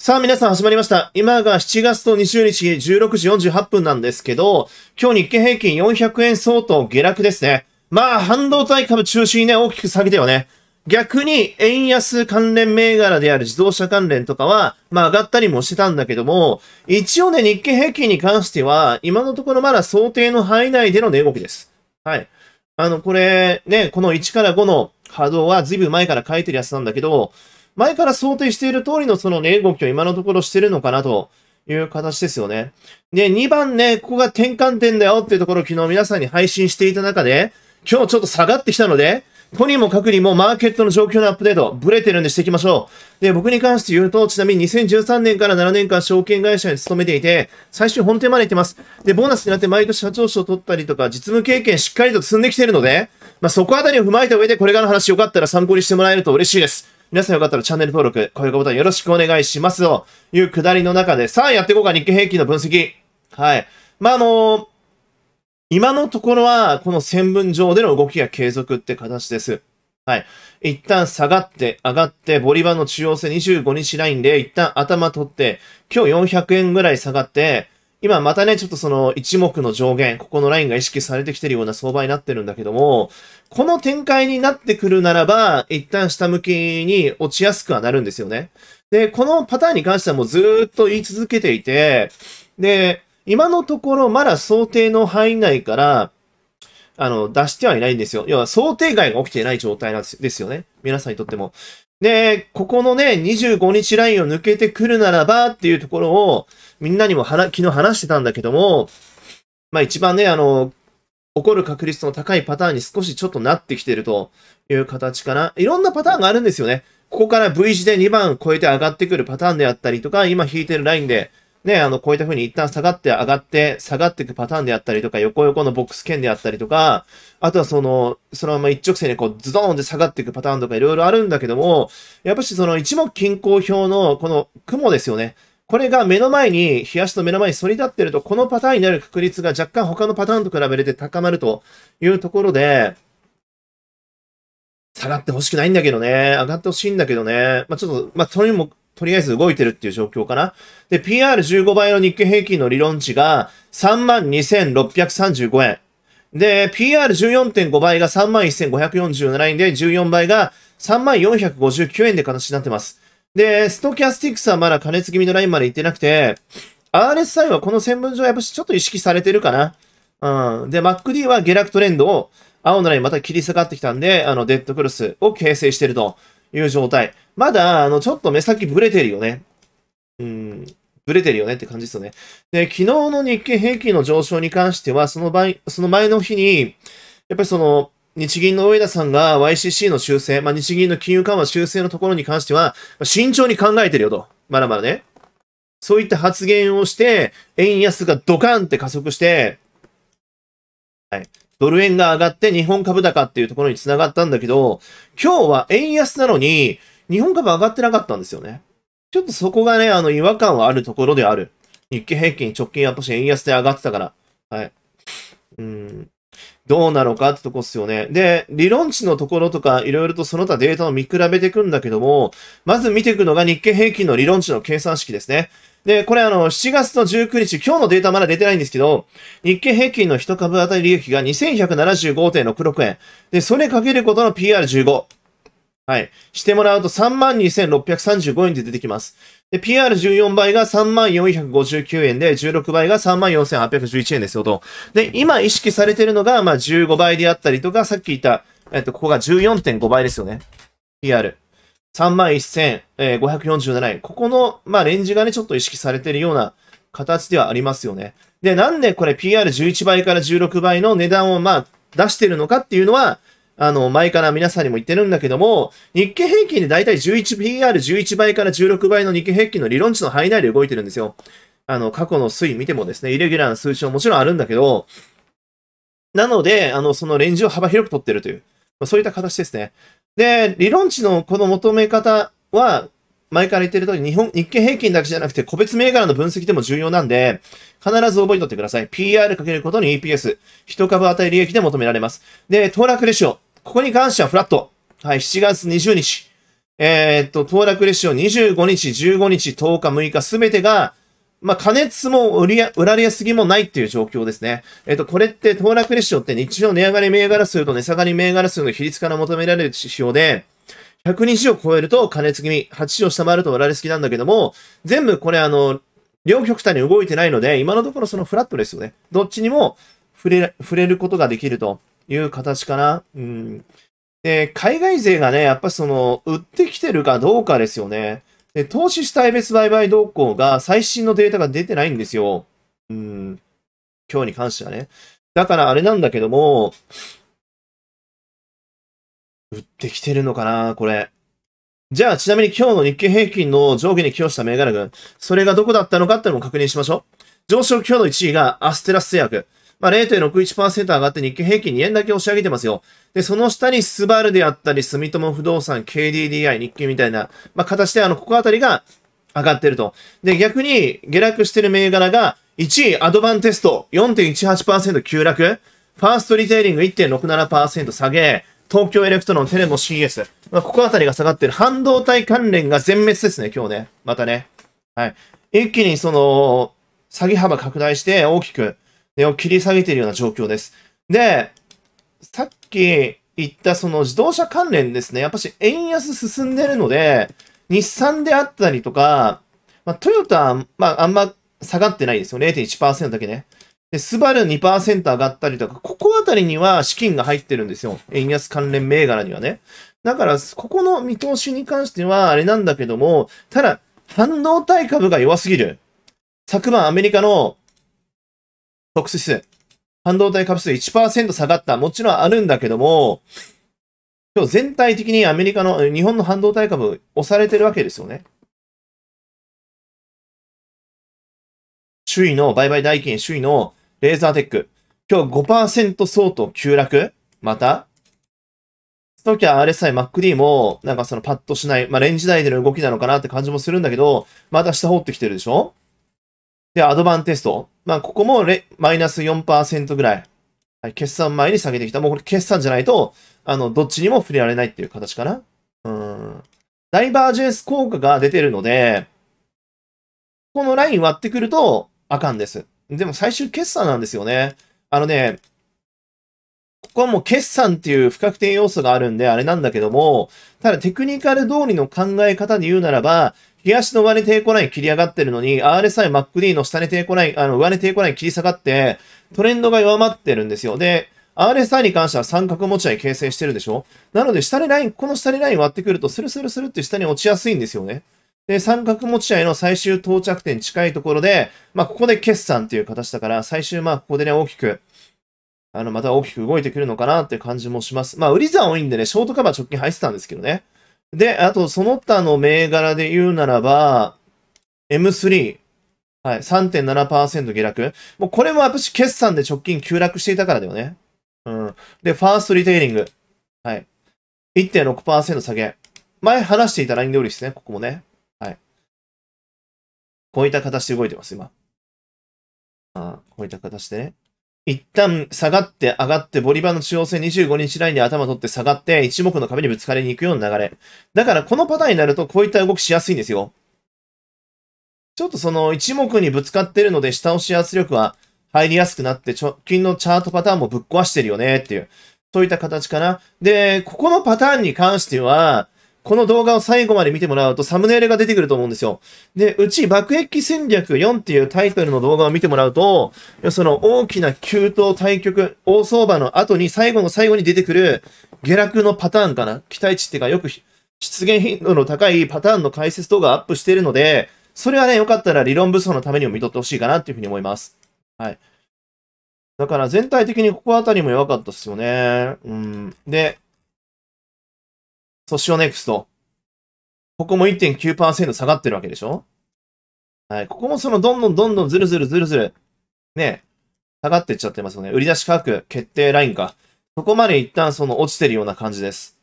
さあ皆さん始まりました。今が7月と20日16時48分なんですけど、今日日経平均400円相当下落ですね。まあ半導体株中心にね、大きく下げてよね。逆に円安関連銘柄である自動車関連とかは、まあ上がったりもしてたんだけども、一応ね、日経平均に関しては、今のところまだ想定の範囲内での値動きです。はい。あの、これ、ね、この1から5の波動は随分前から書いてるやつなんだけど、前から想定している通りのそのね、動きを今のところしてるのかなという形ですよね。で、2番ね、ここが転換点だよっていうところを昨日皆さんに配信していた中で、今日ちょっと下がってきたので、とにもかくにもマーケットの状況のアップデート、ブレてるんでしていきましょう。で、僕に関して言うと、ちなみに2013年から7年間証券会社に勤めていて、最終本店まで行ってます。で、ボーナスになって毎年社長賞を取ったりとか、実務経験しっかりと積んできてるので、まあ、そこあたりを踏まえた上で、これからの話よかったら参考にしてもらえると嬉しいです。皆さんよかったらチャンネル登録、高評価ボタンよろしくお願いしますというくだりの中で、さあやっていこうか、日経平均の分析。はい。まあ、あのー、今のところは、この線分上での動きが継続って形です。はい。一旦下がって、上がって、ボリバーの中央線25日ラインで一旦頭取って、今日400円ぐらい下がって、今またね、ちょっとその一目の上限、ここのラインが意識されてきてるような相場になってるんだけども、この展開になってくるならば、一旦下向きに落ちやすくはなるんですよね。で、このパターンに関してはもうずっと言い続けていて、で、今のところまだ想定の範囲内から、あの、出してはいないんですよ。要は想定外が起きていない状態なんですよね。皆さんにとっても。で、ここのね、25日ラインを抜けてくるならばっていうところを、みんなにも昨日話してたんだけども、まあ一番ね、あの、起こる確率の高いパターンに少しちょっとなってきてるという形かな。いろんなパターンがあるんですよね。ここから V 字で2番超えて上がってくるパターンであったりとか、今引いてるラインでね、あの、こういった風に一旦下がって上がって下がっていくパターンであったりとか、横横のボックス圏であったりとか、あとはその、そのまま一直線にこうズドーンで下がっていくパターンとかいろいろあるんだけども、やっぱしその一目均衡表のこの雲ですよね。これが目の前に、冷やしの目の前に反り立ってると、このパターンになる確率が若干他のパターンと比べて高まるというところで、下がってほしくないんだけどね。上がってほしいんだけどね。まあ、ちょっと、まあ、それも、とりあえず動いてるっていう状況かな。で、PR15 倍の日経平均の理論値が32,635円。で、PR14.5 倍が31,547円で、14倍が3459円で形になってます。で、ストキャスティックスはまだ加熱気味のラインまで行ってなくて、RSI はこの線分上やっぱちょっと意識されてるかな。うん。で、MacD は下落トレンドを青のラインまた切り下がってきたんで、あの、デッドクロスを形成してると。いう状態。まだ、あの、ちょっと目先ブレてるよね。うん、ブレてるよねって感じですよね。で、昨日の日経平均の上昇に関しては、その場合、その前の日に、やっぱりその、日銀の上田さんが YCC の修正、まあ、日銀の金融緩和修正のところに関しては、慎重に考えてるよと。まだまだね。そういった発言をして、円安がドカンって加速して、はい。ドル円が上がって日本株高っていうところにつながったんだけど、今日は円安なのに、日本株上がってなかったんですよね。ちょっとそこがね、あの、違和感はあるところである。日経平均直近やっぱし円安で上がってたから。はい。うん。どうなのかってとこっすよね。で、理論値のところとか、いろいろとその他データを見比べていくんだけども、まず見ていくのが日経平均の理論値の計算式ですね。で、これあの、7月の19日、今日のデータまだ出てないんですけど、日経平均の1株当たり利益が2175.66円。で、それかけることの PR15。はい。してもらうと32,635円で出てきます。で、PR14 倍が3459円で、16倍が34811円ですよと。で、今意識されてるのが、まあ、15倍であったりとか、さっき言った、えっと、ここが14.5倍ですよね。PR。31,547円。ここの、まあ、レンジがね、ちょっと意識されてるような形ではありますよね。で、なんでこれ PR11 倍から16倍の値段を、まあ、出してるのかっていうのは、あの、前から皆さんにも言ってるんだけども、日経平均でだいたい 11PR11 倍から16倍の日経平均の理論値の範囲内で動いてるんですよ。あの、過去の推移見てもですね、イレギュラーな数値はもちろんあるんだけど、なので、あの、そのレンジを幅広く取ってるという、まあ、そういった形ですね。で、理論値のこの求め方は、前から言ってる通り、日本、日経平均だけじゃなくて、個別銘柄の分析でも重要なんで、必ず覚えておいてください。PR かけることに EPS、1株当たり利益で求められます。で、騰落レシオ。ここに関してはフラット。はい、7月20日。えー、っと、騰落レシオ25日、15日、10日、6日、すべてが、まあ、加熱も売りや、売られやすぎもないっていう状況ですね。えっ、と、これって騰落レシオって日常値上がり銘柄数と値下がり銘柄数の比率から求められる指標で、120を超えると加熱気味、80を下回ると売られすぎなんだけども、全部これあの、両極端に動いてないので、今のところそのフラットですよね。どっちにも触れ、触れることができると。いう形かな。うん。で、海外勢がね、やっぱその、売ってきてるかどうかですよね。で、投資主体別売買動向が最新のデータが出てないんですよ。うん。今日に関してはね。だからあれなんだけども、売ってきてるのかな、これ。じゃあ、ちなみに今日の日経平均の上下に寄与した銘柄群、それがどこだったのかってのも確認しましょう。上昇今日の1位がアステラス製薬。まあ、0.61%上がって日経平均2円だけ押し上げてますよ。で、その下にスバルであったり、住友不動産、KDDI、日経みたいな、まあ、形で、あの、ここあたりが上がってると。で、逆に下落してる銘柄が、1位、アドバンテスト、4.18%急落。ファーストリテイリング1.67%下げ。東京エレクトロン、テレモ CS。まあ、ここあたりが下がってる。半導体関連が全滅ですね、今日ね。またね。はい。一気にその、下げ幅拡大して大きく値を切り下げているような状況です。で、さっき言ったその自動車関連ですね、やっぱし円安進んでるので、日産であったりとか、まあ、トヨタは、まあ、あんま下がってないですよ。0.1%だけね。で、スバル2%上がったりとか、ここあたりには資金が入ってるんですよ。円安関連銘柄にはね。だから、ここの見通しに関してはあれなんだけども、ただ、半導体株が弱すぎる。昨晩アメリカの特殊指数。半導体株数1%下がった。もちろんあるんだけども、今日全体的にアメリカの、日本の半導体株押されてるわけですよね。首位の売買代金、首位のレーザーテック。今日5%相当急落またストキャー RSI、MacD も、なんかそのパッとしない、まあレンジ内での動きなのかなって感じもするんだけど、また下放ってきてるでしょで、アドバンテスト。まあ、ここもレマイナス4%ぐらい、はい、決算前に下げてきた。もうこれ決算じゃないと、あの、どっちにも触れられないっていう形かな。うん。ダイバージェンス効果が出てるので、このライン割ってくると、あかんです。でも最終決算なんですよね。あのね、ここはもう決算っていう不確定要素があるんであれなんだけども、ただテクニカル通りの考え方で言うならば、冷やしの上値抵抗ライン切り上がってるのに、RSI MacD の下値抵抗ライン、あの、上値抵抗ライン切り下がって、トレンドが弱まってるんですよ。で、RSI に関しては三角持ち合い形成してるでしょなので、下値ライン、この下値ライン割ってくると、スルスルスルって下に落ちやすいんですよね。で、三角持ち合いの最終到着点近いところで、まあ、ここで決算っていう形だから、最終まあ、ここでね、大きくあの、また大きく動いてくるのかなって感じもします。まあ、売り算多いんでね、ショートカバー直近入ってたんですけどね。で、あと、その他の銘柄で言うならば、M3、はい、3.7%下落。もうこれも私決算で直近急落していたからだよね。うん。で、ファーストリテイリング。はい。1.6%下げ。前話していたライン通りですね、ここもね。はい。こういった形で動いてます、今。あこういった形でね。一旦下がって上がってボリバーの中央線25日ラインで頭取って下がって一目の壁にぶつかりに行くような流れ。だからこのパターンになるとこういった動きしやすいんですよ。ちょっとその一目にぶつかってるので下押し圧力は入りやすくなって直近のチャートパターンもぶっ壊してるよねっていう。そういった形かな。で、ここのパターンに関しては、この動画を最後まで見てもらうとサムネイルが出てくると思うんですよ。で、うち爆撃戦略4っていうタイトルの動画を見てもらうと、その大きな急騰対局、大相場の後に最後の最後に出てくる下落のパターンかな。期待値っていうかよく出現頻度の高いパターンの解説動画アップしてるので、それはね、よかったら理論武装のためにも見とってほしいかなっていうふうに思います。はい。だから全体的にここあたりも弱かったっすよね。うん。で、ソシオネクスト。ここも1.9%下がってるわけでしょはい。ここもその、どんどんどんどんずるずるずるずる、ね、下がってっちゃってますよね。売り出し価格、決定ラインか。そこまで一旦その落ちてるような感じです。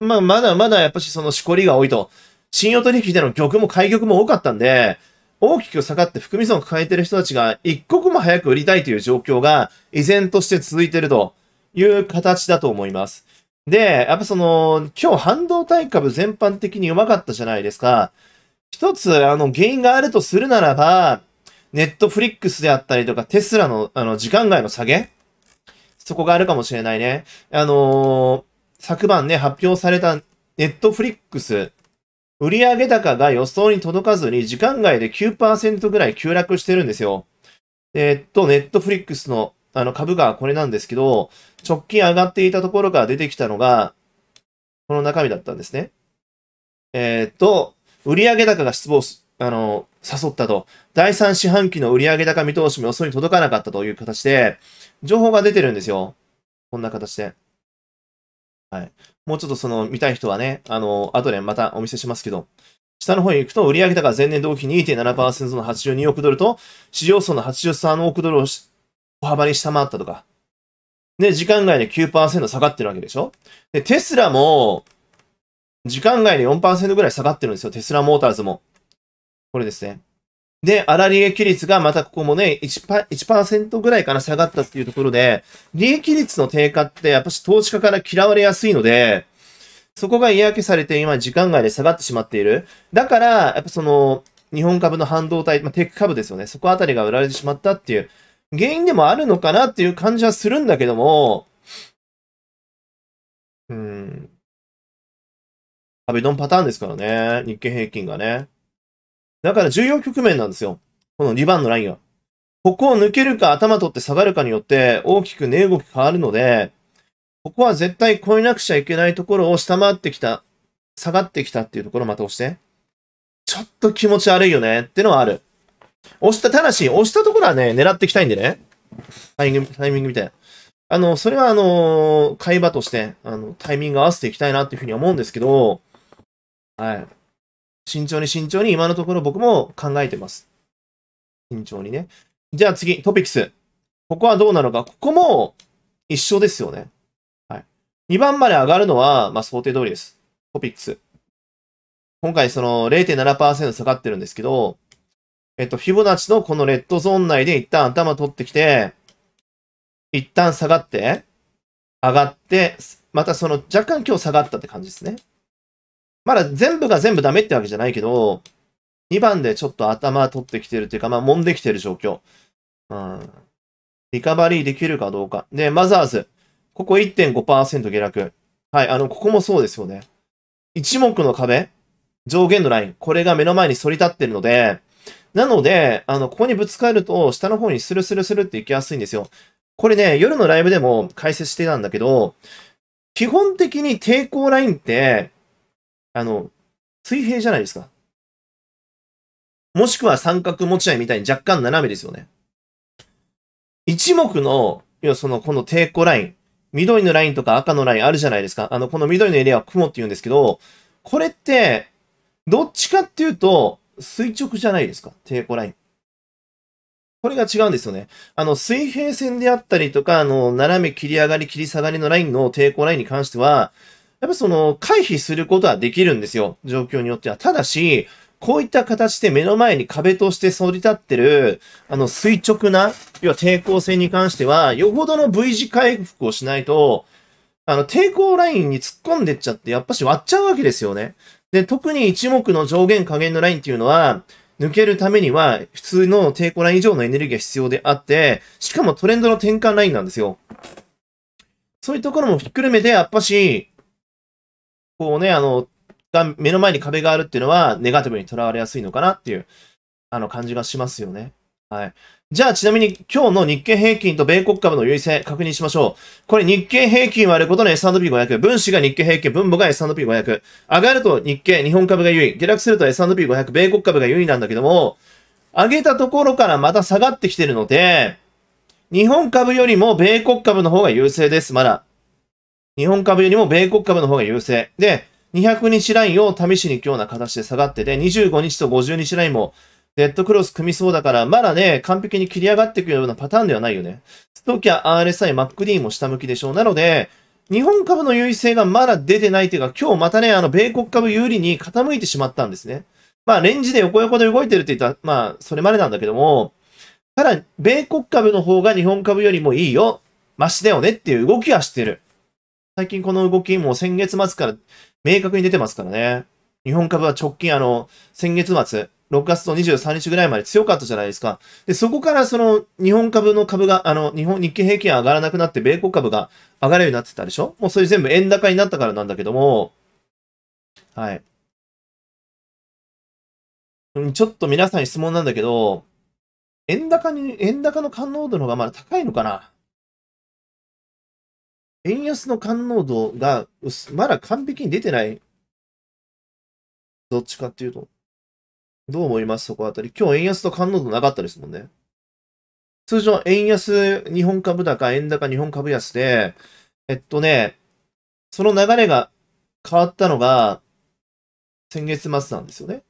まあ、まだまだやっぱしそのしこりが多いと。信用取引での玉も買い玉も多かったんで、大きく下がって含み損を抱えてる人たちが一刻も早く売りたいという状況が依然として続いてるという形だと思います。で、やっぱその、今日半導体株全般的に上手かったじゃないですか。一つ、あの、原因があるとするならば、ネットフリックスであったりとか、テスラの、あの、時間外の下げそこがあるかもしれないね。あのー、昨晩ね、発表されたネットフリックス、売上高が予想に届かずに、時間外で9%ぐらい急落してるんですよ。えっと、ネットフリックスのあの株がこれなんですけど、直近上がっていたところから出てきたのが、この中身だったんですね。えー、っと、売上高が失望す、あの、誘ったと。第3四半期の売上高見通しも予想に届かなかったという形で、情報が出てるんですよ。こんな形で。はい。もうちょっとその、見たい人はね、あの、後でまたお見せしますけど。下の方に行くと、売上高前年同期比2.7%の82億ドルと、市場層の83億ドルを大幅に下回ったとか。で、時間外で9%下がってるわけでしょで、テスラも、時間外で4%ぐらい下がってるんですよ。テスラモーターズも。これですね。で、粗利益率がまたここもね1、1%ぐらいから下がったっていうところで、利益率の低下ってやっぱし投資家から嫌われやすいので、そこが嫌気されて今時間外で下がってしまっている。だから、やっぱその、日本株の半導体、まあ、テック株ですよね。そこあたりが売られてしまったっていう原因でもあるのかなっていう感じはするんだけども、うん。壁ドンパターンですからね、日経平均がね。だから重要局面なんですよ。この2番のラインが。ここを抜けるか頭取って下がるかによって大きく値動き変わるので、ここは絶対超えなくちゃいけないところを下回ってきた、下がってきたっていうところをまた押して、ちょっと気持ち悪いよねってのはある。押した、ただし、押したところはね、狙っていきたいんでね。タイミング、タイミングみたいな。あの、それはあのー、会話として、あの、タイミング合わせていきたいなっていうふうに思うんですけど、はい。慎重に慎重に今のところ僕も考えてます。慎重にね。じゃあ次、トピックス。ここはどうなのか。ここも一緒ですよね。はい。2番まで上がるのは、まあ、想定通りです。トピックス。今回その0.7%下がってるんですけど、えっと、フィボナッチのこのレッドゾーン内で一旦頭取ってきて、一旦下がって、上がって、またその若干今日下がったって感じですね。まだ全部が全部ダメってわけじゃないけど、2番でちょっと頭取ってきてるっていうか、まあ、揉んできてる状況。うん。リカバリーできるかどうか。で、マザーズ。ここ1.5%下落。はい、あの、ここもそうですよね。一目の壁。上限のライン。これが目の前に反り立ってるので、なので、あの、ここにぶつかると、下の方にスルスルスルって行きやすいんですよ。これね、夜のライブでも解説してたんだけど、基本的に抵抗ラインって、あの、水平じゃないですか。もしくは三角持ち合いみたいに若干斜めですよね。一目の、要はその、この抵抗ライン、緑のラインとか赤のラインあるじゃないですか。あの、この緑のエリアは雲って言うんですけど、これって、どっちかっていうと、垂直じゃないですか、抵抗ライン。これが違うんですよね。あの、水平線であったりとか、あの、斜め切り上がり、切り下がりのラインの抵抗ラインに関しては、やっぱその、回避することはできるんですよ。状況によっては。ただし、こういった形で目の前に壁として反り立ってる、あの、垂直な、要は抵抗線に関しては、よほどの V 字回復をしないと、あの、抵抗ラインに突っ込んでっちゃって、やっぱし割っちゃうわけですよね。で、特に一目の上限下限のラインっていうのは、抜けるためには普通の抵抗ライン以上のエネルギーが必要であって、しかもトレンドの転換ラインなんですよ。そういうところもひっくるめて、やっぱし、こうね、あの、が目の前に壁があるっていうのは、ネガティブにとらわれやすいのかなっていう、あの、感じがしますよね。はい。じゃあ、ちなみに今日の日経平均と米国株の優位性確認しましょう。これ日経平均割ることの S&P500。分子が日経平均、分母が S&P500。上がると日経、日本株が優位。下落すると S&P500、米国株が優位なんだけども、上げたところからまた下がってきてるので、日本株よりも米国株の方が優勢です、まだ。日本株よりも米国株の方が優勢。で、200日ラインを試しに今日な形で下がってて、25日と50日ラインもデッドクロス組みそうだから、まだね、完璧に切り上がっていくようなパターンではないよね。ストキャ、RSI、マック D も下向きでしょう。なので、日本株の優位性がまだ出てないというか、今日またね、あの、米国株有利に傾いてしまったんですね。まあ、レンジで横横で動いてるって言ったら、まあ、それまでなんだけども、ただ、米国株の方が日本株よりもいいよ。マシだよねっていう動きはしてる。最近この動き、もう先月末から明確に出てますからね。日本株は直近、あの、先月末、6月の23日ぐらいまで強かったじゃないですか。で、そこからその日本株の株が、あの、日本、日経平均上がらなくなって、米国株が上がるようになってたでしょもうそれ全部円高になったからなんだけども、はい。ちょっと皆さんに質問なんだけど、円高に、円高の感濃度の方がまだ高いのかな円安の感濃度が、まだ完璧に出てない。どっちかっていうと。どう思いますそこあたり。今日円安と感濃度なかったですもんね。通常、円安、日本株高、円高、日本株安で、えっとね、その流れが変わったのが、先月末なんですよね。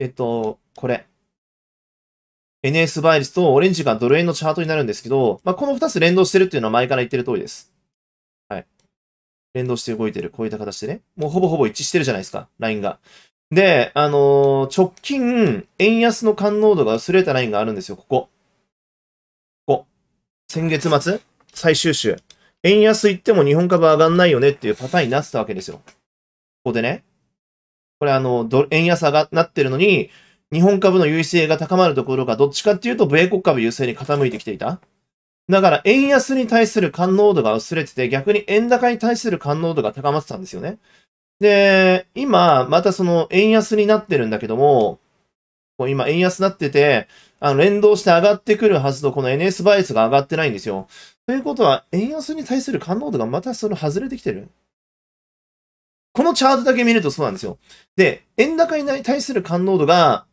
えっと、これ。NS 倍率とオレンジがドル円のチャートになるんですけど、まあ、この2つ連動してるっていうのは前から言ってる通りです。はい。連動して動いてる。こういった形でね。もうほぼほぼ一致してるじゃないですか。ラインが。で、あのー、直近、円安の感濃度が薄れたラインがあるんですよ、ここ。ここ。先月末最終週。円安行っても日本株上がんないよねっていうパターンになってたわけですよ。ここでね。これあの、円安上がなってるのに、日本株の優位性が高まるところがどっちかっていうと米国株優勢に傾いてきていた。だから円安に対する感濃度が薄れてて、逆に円高に対する感濃度が高まってたんですよね。で、今、またその円安になってるんだけども、今円安になってて、あの連動して上がってくるはずのこの NS バイスが上がってないんですよ。ということは、円安に対する感動度がまたその外れてきてる。このチャートだけ見るとそうなんですよ。で、円高に対する感動度が、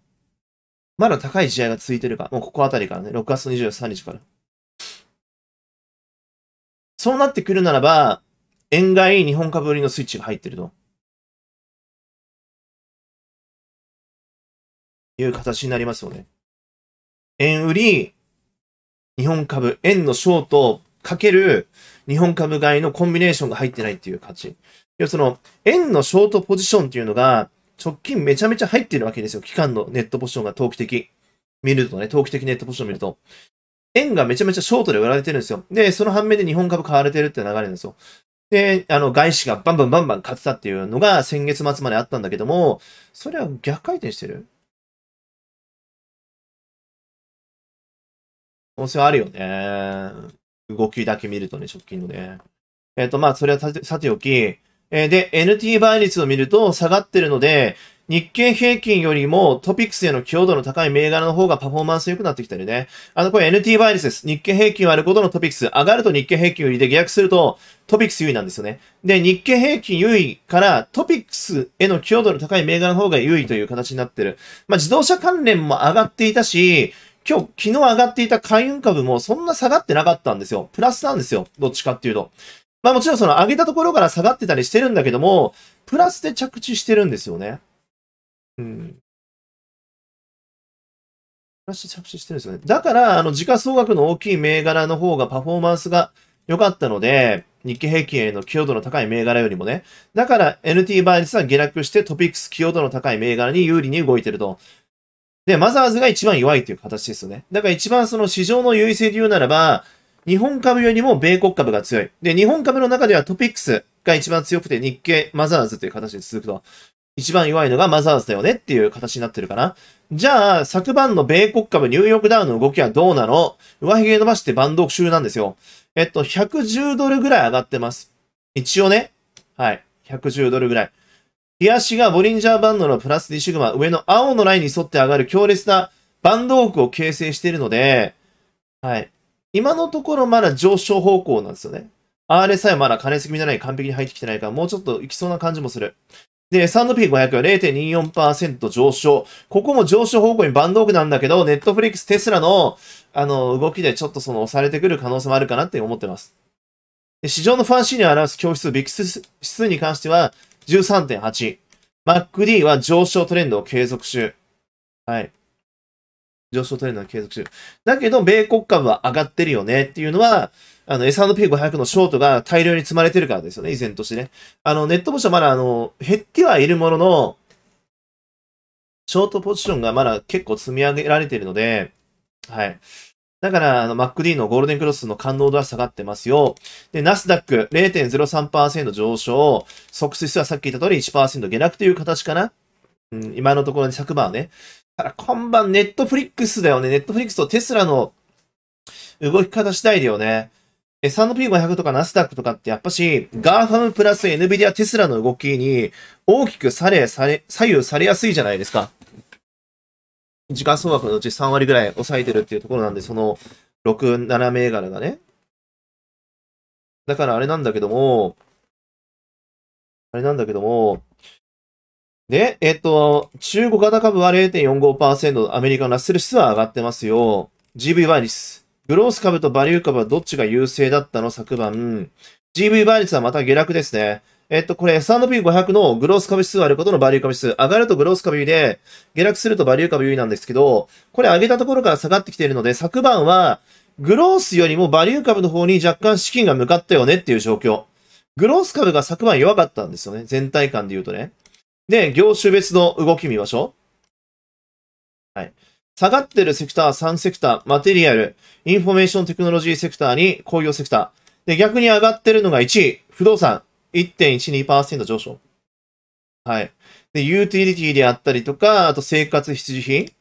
まだ高い試合が続いてるか。もうここあたりからね、6月23日から。そうなってくるならば、円買い日本株売りのスイッチが入ってると。いう形になりますよね。円売り、日本株、円のショートかける日本株買いのコンビネーションが入ってないっていう価値。要はその、円のショートポジションっていうのが、直近めちゃめちゃ入ってるわけですよ。期間のネットポジションが投機的。見るとね、投機的ネットポジション見ると。円がめちゃめちゃショートで売られてるんですよ。で、その反面で日本株買われてるって流れなんですよ。で、あの、外資がバンバンバンバン買ってたっていうのが先月末まであったんだけども、それは逆回転してる可能性はあるよね。動きだけ見るとね、直近のね。えっ、ー、と、まあ、それはさておき、えー、で、NT 倍率を見ると下がってるので、日経平均よりもトピックスへの強度の高い銘柄の方がパフォーマンス良くなってきてるね。あの、これ NT 倍率です。日経平均割ることのトピックス。上がると日経平均よりで逆するとトピックス優位なんですよね。で、日経平均優位からトピックスへの強度の高い銘柄の方が優位という形になってる。まあ、自動車関連も上がっていたし、今日、昨日上がっていた海運株もそんな下がってなかったんですよ。プラスなんですよ。どっちかっていうと。まあもちろんその上げたところから下がってたりしてるんだけども、プラスで着地してるんですよね。うん。プラスで着地してるんですよね。だから、あの、時価総額の大きい銘柄の方がパフォーマンスが良かったので、日経平均への寄与度の高い銘柄よりもね。だから NT 倍率は下落してトピックス寄与度の高い銘柄に有利に動いてると。で、マザーズが一番弱いという形ですよね。だから一番その市場の優位性で言うならば、日本株よりも米国株が強い。で、日本株の中ではトピックスが一番強くて日経、マザーズという形で続くと。一番弱いのがマザーズだよねっていう形になってるかな。じゃあ、昨晩の米国株ニューヨークダウンの動きはどうなの上髭伸ばしてバンド中なんですよ。えっと、110ドルぐらい上がってます。一応ね。はい。110ドルぐらい。日足がボリンジャーバンドのプラス D シグマ、上の青のラインに沿って上がる強烈なバンドオークを形成しているので、はい。今のところまだ上昇方向なんですよね。RSI まだ加熱気味ない。完璧に入ってきてないから、もうちょっと行きそうな感じもする。で、S&P500 は0.24%上昇。ここも上昇方向にバンドオークなんだけど、ネットフリックス、テスラの、あの、動きでちょっとその押されてくる可能性もあるかなって思ってます。市場のファンシーに表す教室、ビッグ指数に関しては、13.8。MacD は上昇トレンドを継続中。はい。上昇トレンドを継続中。だけど、米国株は上がってるよねっていうのは、あの、S&P500 のショートが大量に積まれてるからですよね、依然としてね。あの、ネットポジションまだ、あの、減ってはいるものの、ショートポジションがまだ結構積み上げられてるので、はい。だから、あの、MacD のゴールデンクロスの感動度は下がってますよ。で、ナスダック0.03%上昇、即指数はさっき言った通り1%下落という形かな。うん、今のところに昨晩ね。ただ、今晩ネットフリックスだよね。ネットフリックスとテスラの動き方次第だよね。S&P500 とかナスダックとかってやっぱし、ガーファムプラス NVIDIA テスラの動きに大きくされ、され、左右されやすいじゃないですか。時間総額のうち3割ぐらい抑えてるっていうところなんで、その6、7銘柄がね。だからあれなんだけども、あれなんだけども、で、えっと、中国型株は0.45%、アメリカのラッセル指数は上がってますよ。GV 倍率。グロース株とバリュー株はどっちが優勢だったの昨晩。GV 倍率はまた下落ですね。えっと、これ S&P500 のグロース株指数あることのバリュー株指数。上がるとグロース株有で、下落するとバリュー株有なんですけど、これ上げたところから下がってきているので、昨晩は、グロースよりもバリュー株の方に若干資金が向かったよねっていう状況。グロース株が昨晩弱かったんですよね。全体感で言うとね。で、業種別の動き見ましょう。はい。下がってるセクター3セクター、マテリアル、インフォメーションテクノロジーセクターに工業セクター。で、逆に上がってるのが1位、不動産。1.12%上昇。はい。で、ユーティリティであったりとか、あと生活必需品、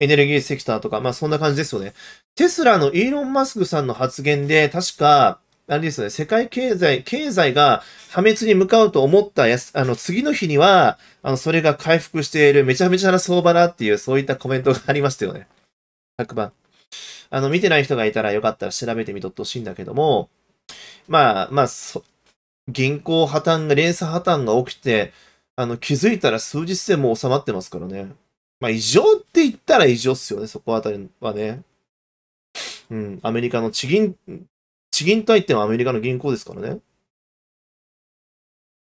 エネルギーセクターとか、まあそんな感じですよね。テスラのイーロン・マスクさんの発言で、確か、あれですね、世界経済、経済が破滅に向かうと思ったやつ、あの、次の日には、あの、それが回復している、めちゃめちゃな相場だっていう、そういったコメントがありましたよね。100番。あの、見てない人がいたらよかったら調べてみとってほしいんだけども、まあ、まあ、そ、銀行破綻が、連鎖破綻が起きて、あの、気づいたら数日でもう収まってますからね。まあ、異常って言ったら異常っすよね、そこあたりはね。うん、アメリカの地銀、地銀といってもアメリカの銀行ですからね。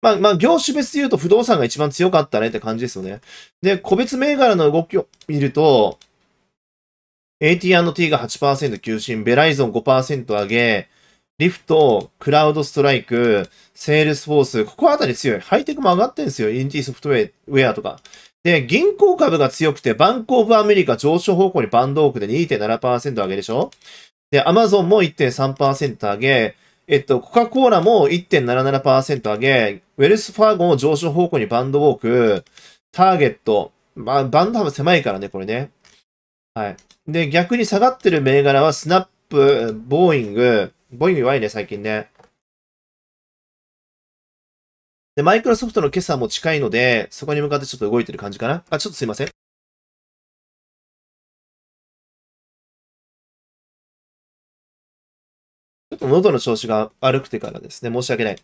まあ、まあ、業種別で言うと不動産が一番強かったねって感じですよね。で、個別銘柄の動きを見ると、AT&T が8%急進、ベライゾン5%上げ、リフト、クラウドストライク、セールスフォース、ここあたり強い。ハイテクも上がってるんですよ。インティソフトウェアとか。で、銀行株が強くて、バンクオブアメリカ上昇方向にバンドオークで2.7%上げでしょで、アマゾンも1.3%上げ、えっと、コカ・コーラも1.77%上げ、ウェルス・ファーゴも上昇方向にバンドウォーク、ターゲット、まあ、バンド幅狭いからね、これね。はい。で、逆に下がってる銘柄は、スナップ、ボーイング、ボイン弱いね、最近ね。で、マイクロソフトの今朝も近いので、そこに向かってちょっと動いてる感じかな。あ、ちょっとすいません。ちょっと喉の調子が悪くてからですね、申し訳ない。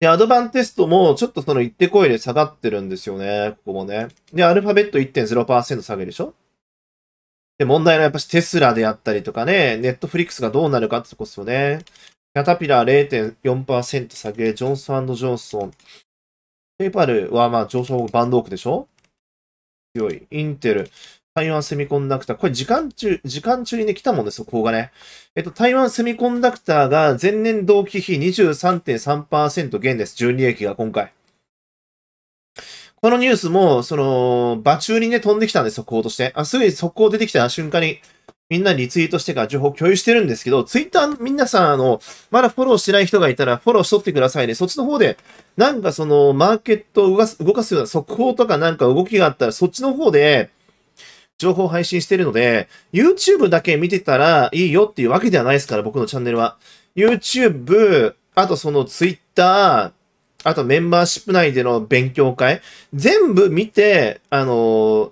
で、アドバンテストも、ちょっとその行ってこいで下がってるんですよね、ここもね。で、アルファベット1.0%下げでしょで、問題はやっぱしテスラであったりとかね、ネットフリックスがどうなるかってとこですよね。キャタピラー0.4%下げ、ジョンソンジョンソン。ペイパルはまあ上昇バンドオークでしょ強い。インテル。台湾セミコンダクター。これ時間中、時間中にね、来たもんですよ、ここがね。えっと、台湾セミコンダクターが前年同期比23.3%減です。純利益が今回。このニュースも、その、場中にね、飛んできたんです、速報として。あ、すぐに速報出てきた瞬間に、みんなリツイートしてから情報共有してるんですけど、ツイッターみんなさん、あの、まだフォローしてない人がいたらフォローしとってくださいね。そっちの方で、なんかその、マーケットを動かす、動かすような速報とかなんか動きがあったら、そっちの方で、情報配信してるので、YouTube だけ見てたらいいよっていうわけではないですから、僕のチャンネルは。YouTube、あとその Twitter、あとメンバーシップ内での勉強会、全部見て、あの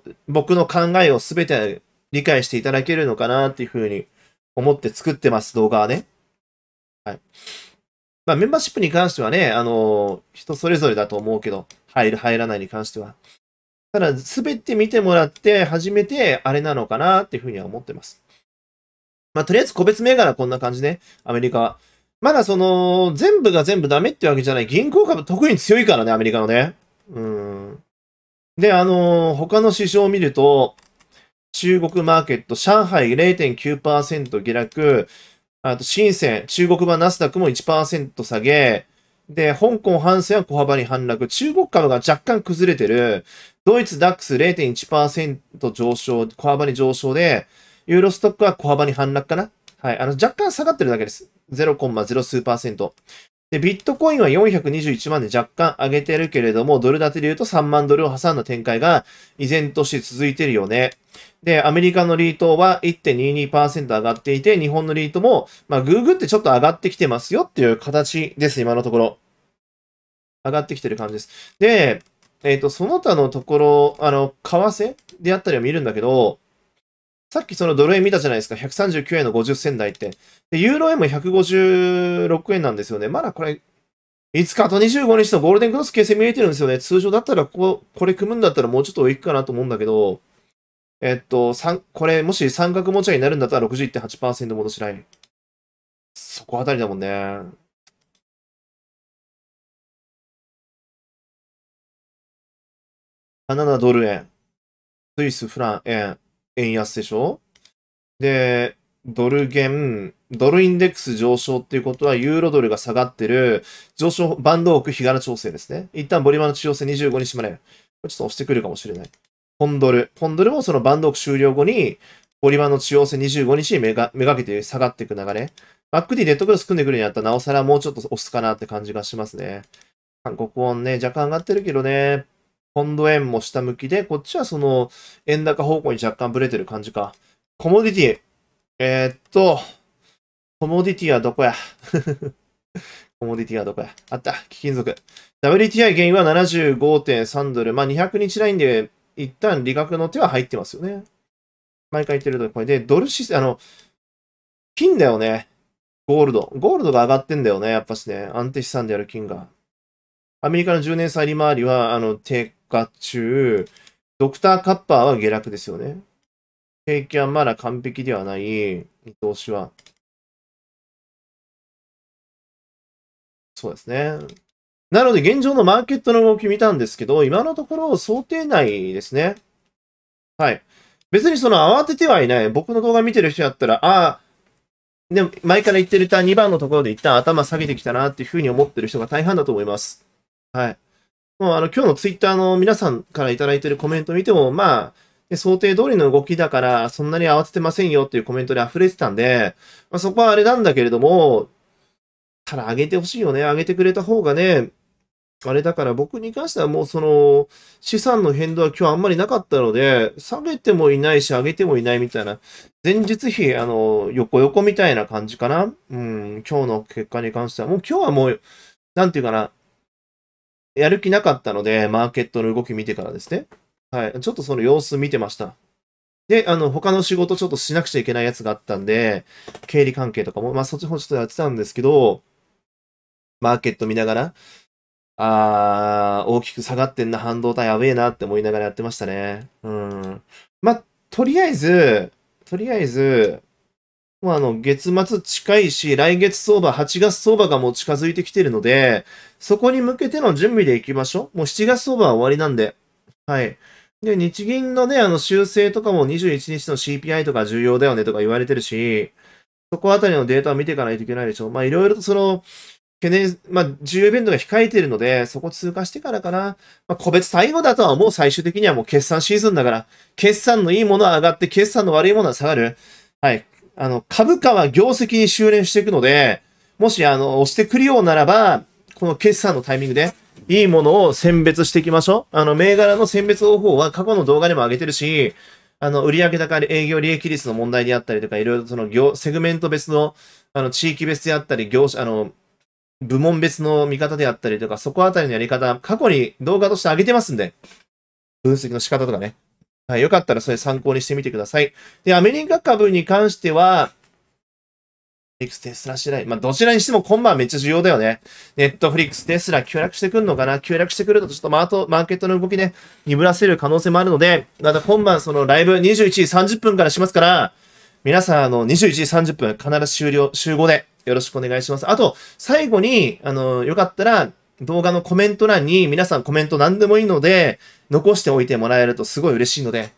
ー、僕の考えを全て理解していただけるのかなっていうふうに思って作ってます、動画はね。はい。まあ、メンバーシップに関してはね、あのー、人それぞれだと思うけど、入る、入らないに関しては。ただ、すべて見てもらって、初めてあれなのかなっていうふうには思ってます。まあ、とりあえず個別銘柄こんな感じね、アメリカは。まだその、全部が全部ダメってわけじゃない。銀行株特に強いからね、アメリカのね。うん。で、あのー、他の指標を見ると、中国マーケット、上海0.9%下落、あと、深セン、中国版ナスダックも1%下げ、で、香港反ンは小幅に反落、中国株が若干崩れてる、ドイツダックス0.1%上昇、小幅に上昇で、ユーロストックは小幅に反落かなはい、あの、若干下がってるだけです。0.0数パーセント。で、ビットコインは421万で若干上げてるけれども、ドル建てで言うと3万ドルを挟んだ展開が依然として続いてるよね。で、アメリカのリートは1.22%上がっていて、日本のリートも、まあ、グーグってちょっと上がってきてますよっていう形です、今のところ。上がってきてる感じです。で、えっ、ー、と、その他のところ、あの、為替であったりは見るんだけど、さっきそのドル円見たじゃないですか。139円の50銭台って。で、ユーロ円も156円なんですよね。まだこれ、か日と25日のゴールデンクロス形成見えてるんですよね。通常だったらここ、これ組むんだったらもうちょっと上行くかなと思うんだけど、えっと、三、これ、もし三角持ち合いになるんだったら61.8%戻しない。そこあたりだもんね。7ドル円、スイスフラン円、円安でしょで、ドル元、ドルインデックス上昇っていうことは、ユーロドルが下がってる、上昇、バンド奥日柄調整ですね。一旦ボリマの中央線25日まで、これちょっと押してくるかもしれない。ポンドル。ポンドルもそのバンド奥終了後に、ボリマの中央線25日にめがめがけて下がっていく流れ。バックディレッドクロス組んでくるにあったら、なおさらもうちょっと押すかなって感じがしますね。韓国音ね、若干上がってるけどね。ポンド円も下向きで、こっちはその、円高方向に若干ブレてる感じか。コモディティ。えー、っと、コモディティはどこや コモディティはどこやあった。貴金属。WTI 原因は75.3ドル。まあ、200日ラインで一旦利確の手は入ってますよね。毎回言ってるとこれで、ドル指数、あの、金だよね。ゴールド。ゴールドが上がってんだよね。やっぱしね。安定資産である金が。アメリカの10年債利回りは、あの、低下中、ドクターカッパーは下落ですよね。景気はまだ完璧ではない、見通しは。そうですね。なので現状のマーケットの動き見たんですけど、今のところ想定内ですね。はい。別にその慌ててはいない。僕の動画見てる人やったら、ああ、でも前から言ってるた2番のところで一旦頭下げてきたなっていうふうに思ってる人が大半だと思います。はい。もうあの今日のツイッターの皆さんからいただいているコメント見ても、まあ、想定通りの動きだから、そんなに慌ててませんよっていうコメントで溢れてたんで、まあ、そこはあれなんだけれども、ただ上げてほしいよね。上げてくれた方がね、あれだから僕に関してはもうその資産の変動は今日あんまりなかったので、下げてもいないし上げてもいないみたいな、前日比、あの、横横みたいな感じかな。うん、今日の結果に関しては、もう今日はもう、なんていうかな、やる気なかったので、マーケットの動き見てからですね。はい。ちょっとその様子見てました。で、あの、他の仕事ちょっとしなくちゃいけないやつがあったんで、経理関係とかも、まあそっちの方ちょっとやってたんですけど、マーケット見ながら、あー、大きく下がってんな、半導体やべえなって思いながらやってましたね。うん。まあ、とりあえず、とりあえず、まあ、あの、月末近いし、来月相場、8月相場がもう近づいてきてるので、そこに向けての準備で行きましょう。もう7月相場は終わりなんで。はい。で、日銀のね、あの、修正とかも21日の CPI とか重要だよねとか言われてるし、そこあたりのデータを見ていかないといけないでしょう。まあ、いろいろとその、懸念、まあ、重要イベントが控えてるので、そこ通過してからかな。まあ、個別最後だとはもう最終的にはもう決算シーズンだから、決算のいいものは上がって、決算の悪いものは下がる。はい。あの、株価は業績に修練していくので、もし、あの、押してくるようならば、この決算のタイミングで、いいものを選別していきましょう。あの、銘柄の選別方法は過去の動画でも上げてるし、あの、売上高、営業利益率の問題であったりとか、いろいろその業、セグメント別の、あの、地域別であったり、業種、あの、部門別の見方であったりとか、そこあたりのやり方、過去に動画として上げてますんで、分析の仕方とかね。はい、よかったらそれ参考にしてみてください。で、アメリカ株に関しては、ネッフリックス、テスラ次第。まあ、どちらにしても今晩めっちゃ重要だよね。ネットフリックス、テスラ、急落してくるのかな急落してくると、ちょっとマート、マーケットの動きね、鈍らせる可能性もあるので、また今晩そのライブ21時30分からしますから、皆さん、あの、21時30分、必ず終了、集合でよろしくお願いします。あと、最後に、あの、よかったら、動画のコメント欄に皆さんコメント何でもいいので、残しておいてもらえるとすごい嬉しいので、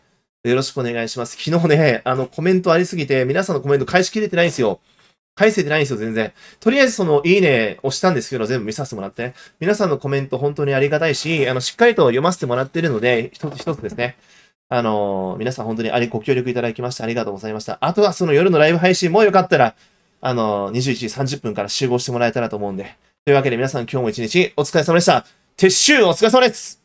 よろしくお願いします。昨日ね、あの、コメントありすぎて、皆さんのコメント返しきれてないんですよ。返せてないんですよ、全然。とりあえずその、いいね押したんですけど、全部見させてもらって、皆さんのコメント本当にありがたいし、あの、しっかりと読ませてもらってるので、一つ一つですね。あのー、皆さん本当にあれご協力いただきましてありがとうございました。あとはその夜のライブ配信もよかったら、あのー、21時30分から集合してもらえたらと思うんで、というわけで皆さん今日も一日お疲れ様でした。撤収お疲れ様です